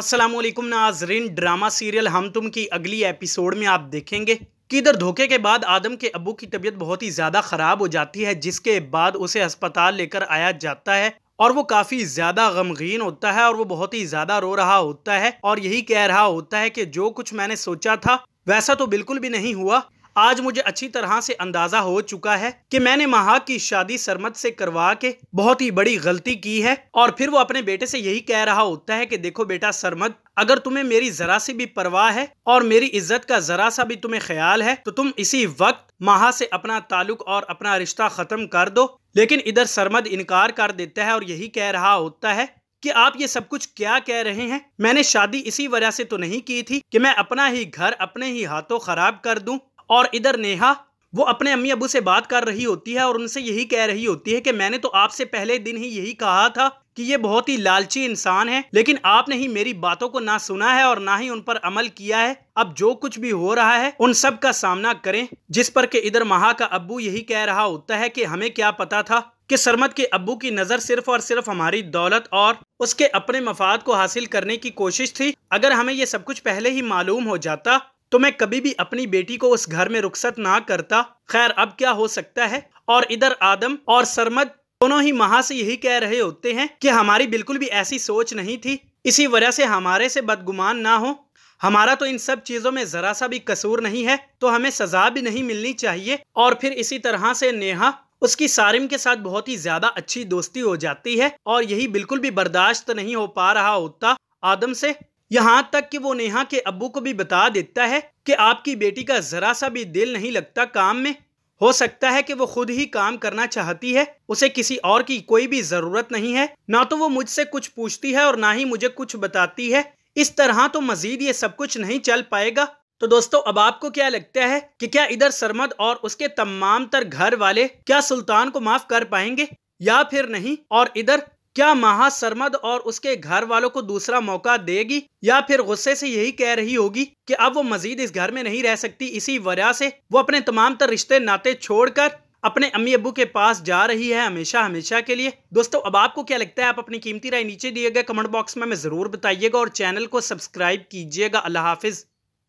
असलम नाजरीन drama serial हम तुम की अगली एपिसोड में आप देखेंगे कि इधर धोखे के बाद आदम के अबू की तबीयत बहुत ही ज़्यादा ख़राब हो जाती है जिसके बाद उसे अस्पताल लेकर आया जाता है और वो काफ़ी ज़्यादा गमगीन होता है और वो बहुत ही ज़्यादा रो रहा होता है और यही कह रहा होता है कि जो कुछ मैंने सोचा था वैसा तो बिल्कुल भी नहीं हुआ आज मुझे अच्छी तरह से अंदाजा हो चुका है कि मैंने महाक की शादी सरमत से करवा के बहुत ही बड़ी गलती की है और फिर वो अपने बेटे से यही कह रहा होता है कि देखो बेटा सरमत अगर तुम्हें मेरी जरा सी भी परवाह है और मेरी इज्जत का जरा सा भी तुम्हें ख्याल है तो तुम इसी वक्त महा से अपना ताल्लुक और अपना रिश्ता खत्म कर दो लेकिन इधर सरमद इनकार कर देता है और यही कह रहा होता है कि आप ये सब कुछ क्या कह रहे हैं मैंने शादी इसी वजह से तो नहीं की थी कि मैं अपना ही घर अपने ही हाथों खराब कर दूं और इधर नेहा वो अपने अम्मी अबू से बात कर रही होती है और उनसे यही कह रही होती है कि मैंने तो आपसे पहले दिन ही यही कहा था कि ये बहुत ही लालची इंसान है लेकिन आपने ही मेरी बातों को ना सुना है और ना ही उन पर अमल किया है अब जो कुछ भी हो रहा है उन सब का सामना करें जिस पर के इधर महा का अबू यही कह रहा होता है कि हमें क्या पता था कि सरमत के अबू की नज़र सिर्फ और सिर्फ हमारी दौलत और उसके अपने मफाद को हासिल करने की कोशिश थी अगर हमें यह सब कुछ पहले ही मालूम हो जाता तो मैं कभी भी अपनी बेटी को उस घर में रुखसत ना करता खैर अब क्या हो सकता है और इधर आदम और सरमद दोनों ही महा से यही कह रहे होते हैं कि हमारी बिल्कुल भी ऐसी सोच नहीं थी इसी वजह से हमारे से बदगुमान ना हो हमारा तो इन सब चीज़ों में ज़रा सा भी कसूर नहीं है तो हमें सज़ा भी नहीं मिलनी चाहिए और फिर इसी तरह से नेहा उसकी सारिम के साथ बहुत ही ज़्यादा अच्छी दोस्ती हो जाती है और यही बिल्कुल भी बर्दाश्त नहीं हो पा रहा होता आदम से यहाँ तक कि वो नेहा के अबू को भी बता देता है कि आपकी बेटी का ज़रा सा भी दिल नहीं लगता काम में हो सकता है कि वो खुद ही काम करना चाहती है उसे किसी और की कोई भी ज़रूरत नहीं है ना तो वो मुझसे कुछ पूछती है और ना ही मुझे कुछ बताती है इस तरह तो मज़ीद ये सब कुछ नहीं चल पाएगा तो दोस्तों अब आपको क्या लगता है कि क्या इधर सरमद और उसके तमाम तर घर वाले क्या सुल्तान को माफ कर पाएंगे या फिर नहीं और इधर क्या महा सरमद और उसके घर वालों को दूसरा मौका देगी या फिर गुस्से से यही कह रही होगी कि अब वो मजीद इस घर में नहीं रह सकती इसी वजह से वो अपने तमाम तर रिश्ते नाते छोड़कर अपने अम्मी अबू के पास जा रही है हमेशा हमेशा के लिए दोस्तों अब आपको क्या लगता है आप अपनी कीमती राय नीचे दिए गए कमेंट बॉक्स में हमें ज़रूर बताइएगा और चैनल को सब्सक्राइब कीजिएगा अल्लाह हाफिज़